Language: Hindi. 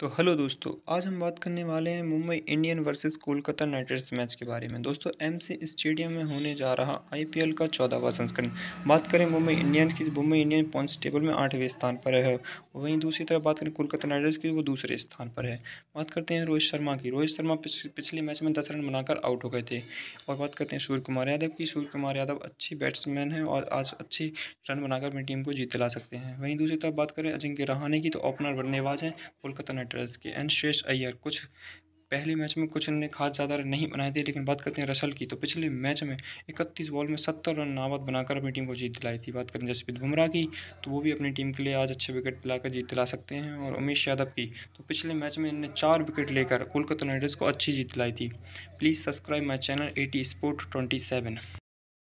तो हेलो दोस्तों आज हम बात करने वाले हैं Mumbai Indian versus Kolkata Knight Riders match के बारे में दोस्तों एम सी स्टेडियम में होने जा रहा आईपीएल का चौदहवा संस्करण बात करें मुंबई इंडियंस की तो मुंबई इंडियन पॉइंट्स टेबल में आठवें स्थान पर है वहीं दूसरी तरफ बात करें कोलकाता नाइट राइडर्स की तो वो दूसरे स्थान पर है बात करते हैं रोहित शर्मा की रोहित शर्मा पिछले मैच में दस रन बनाकर आउट हो गए थे और बात करते हैं सूर्य कुमार यादव की सूर्य कुमार यादव अच्छी बैट्समैन है और आज अच्छे रन बनाकर अपनी टीम को जीत दिला सकते हैं वहीं दूसरी तरफ बात करें अजिंक्य रहाणे की तो ओपनर बल्लेबाज हैं कोलकाता नाइट राइडर्स के एंड श्रेष्ठ अय्यर कुछ पहले मैच में कुछ इन्होंने खास ज़्यादा रन नहीं बनाए थे लेकिन बात करते हैं रसल की तो पिछले मैच में इकतीस बॉल में सत्तर रन नाबाद बनाकर अपनी टीम को जीत दिलाई थी बात करें जसप्रीत बुमराह की तो वो भी अपनी टीम के लिए आज अच्छे विकेट दिलाकर जीत दिला सकते हैं और उमेश यादव की तो पिछले मैच में इनने चार विकेट लेकर कोलकाता नाइट राइडर्स को अच्छी जीत दिलाई थी please subscribe my channel A T sport twenty seven